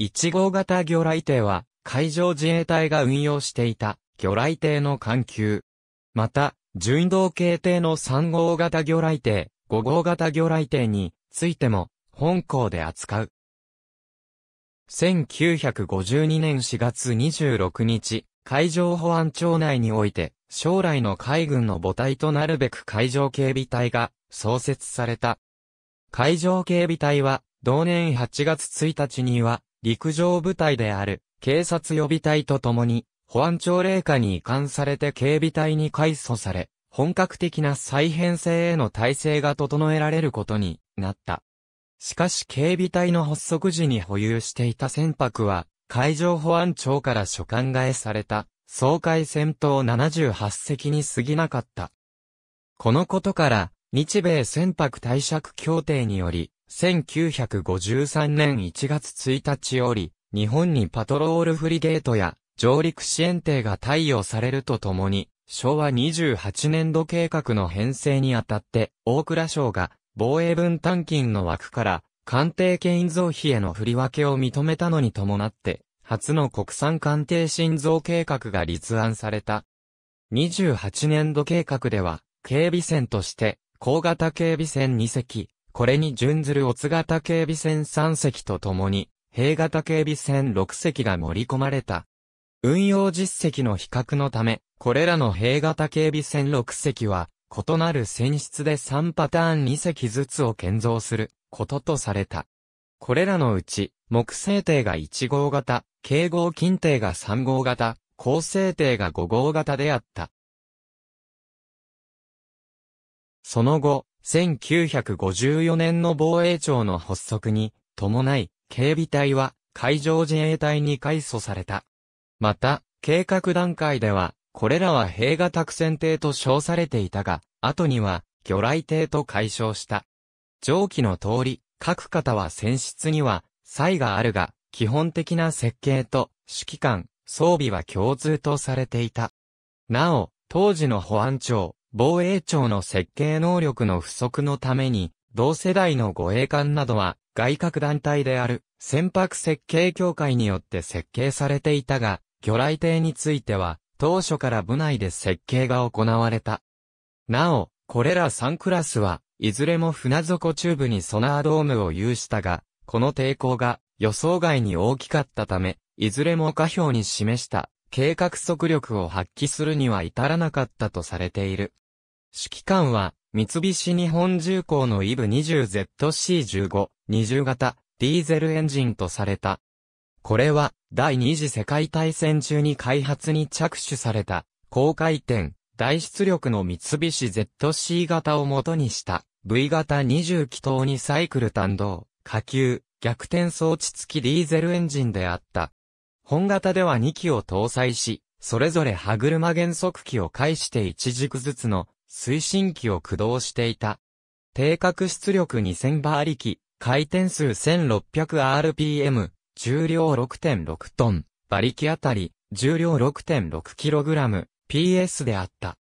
1号型魚雷艇は、海上自衛隊が運用していた、魚雷艇の艦級。また、巡道系艇の3号型魚雷艇、5号型魚雷艇についても、本校で扱う。1952年4月26日、海上保安庁内において、将来の海軍の母体となるべく海上警備隊が創設された。海上警備隊は、同年8月1日には、陸上部隊である警察予備隊と共に、保安庁令下に移管されて警備隊に改組され、本格的な再編成への体制が整えられることになった。しかし警備隊の発足時に保有していた船舶は、海上保安庁から所管替えされた、総海戦闘78隻に過ぎなかった。このことから、日米船舶対策協定により、1953年1月1日より、日本にパトロールフリゲートや上陸支援艇が対応されるとともに、昭和28年度計画の編成にあたって、大倉省が防衛分担金の枠から艦艇建造費への振り分けを認めたのに伴って、初の国産艦艇新造計画が立案された。28年度計画では、警備船として、高型警備船2隻、これに準ずる乙型警備船3隻と共に、平型警備船6隻が盛り込まれた。運用実績の比較のため、これらの兵型警備船6隻は、異なる船室で3パターン2隻ずつを建造することとされた。これらのうち、木星艇が1号型、軽号金艇が3号型、高星艇が5号型であった。その後、1954年の防衛庁の発足に伴い、警備隊は海上自衛隊に改組された。また、計画段階では、これらは兵が託戦艇と称されていたが、後には魚雷艇と解消した。上記の通り、各方は船室には差異があるが、基本的な設計と指揮官、装備は共通とされていた。なお、当時の保安庁、防衛庁の設計能力の不足のために、同世代の護衛艦などは、外郭団体である、船舶設計協会によって設計されていたが、魚雷艇については、当初から部内で設計が行われた。なお、これら3クラスは、いずれも船底チューブにソナードームを有したが、この抵抗が予想外に大きかったため、いずれも下表に示した計画速力を発揮するには至らなかったとされている。指揮官は、三菱日本重工のイブ 20ZC15、20型、ディーゼルエンジンとされた。これは、第二次世界大戦中に開発に着手された、高回転、大出力の三菱 ZC 型を元にした、V 型20気筒にサイクル単動、下級、逆転装置付きディーゼルエンジンであった。本型では2機を搭載し、それぞれ歯車減速機を介して1軸ずつの推進機を駆動していた。定格出力2000馬力、回転数 1600rpm、重量6.6トン、馬力あたり、重量 6.6kg、PS であった。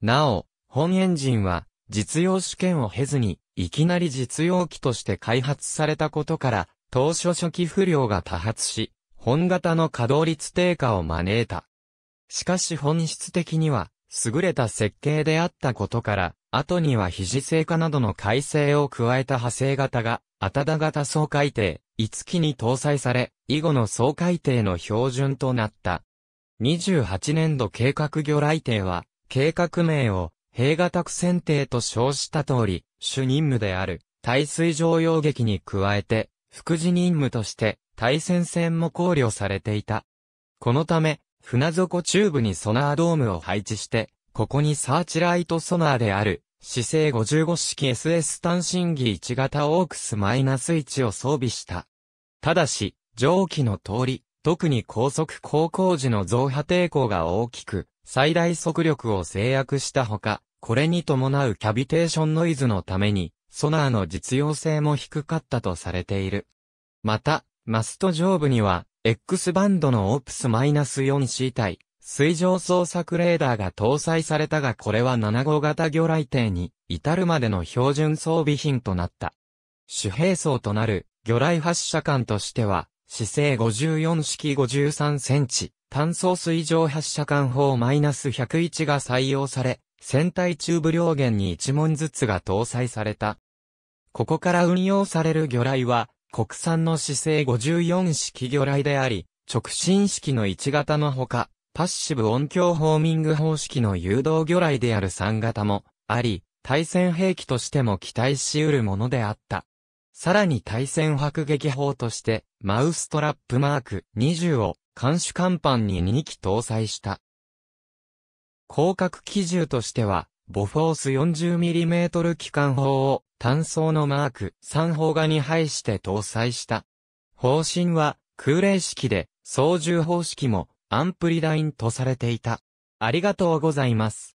なお、本エンジンは、実用試験を経ずに、いきなり実用機として開発されたことから、当初初期不良が多発し、本型の稼働率低下を招いた。しかし本質的には、優れた設計であったことから、後には肘製化などの改正を加えた派生型が、あただ型総改定、五期に搭載され、以後の総改定の標準となった。28年度計画魚雷艇は、計画名を、兵型区選艇と称した通り、主任務である、耐水上用劇に加えて、副次任務として対戦線も考慮されていた。このため、船底中部にソナードームを配置して、ここにサーチライトソナーである、姿勢55式 SS 単身儀1型オークスマイナス1を装備した。ただし、上記の通り、特に高速航行時の増波抵抗が大きく、最大速力を制約したほか、これに伴うキャビテーションノイズのために、ソナーの実用性も低かったとされている。また、マスト上部には、X バンドのオプスマイナス -4C 体、水上捜索レーダーが搭載されたがこれは7号型魚雷艇に至るまでの標準装備品となった。主兵装となる魚雷発射管としては、姿勢54式53センチ、単装水上発射管砲 -101 が採用され、船体中部両舷に1門ずつが搭載された。ここから運用される魚雷は、国産の姿勢54式魚雷であり、直進式の1型のほか、パッシブ音響ホーミング方式の誘導魚雷である3型もあり、対戦兵器としても期待し得るものであった。さらに対戦迫撃砲として、マウストラップマーク20を、監視甲板に2機搭載した。広角機銃としては、ボフォース 40mm 機関砲を単装のマーク3砲画に配して搭載した。方針は空冷式で操縦方式もアンプリダインとされていた。ありがとうございます。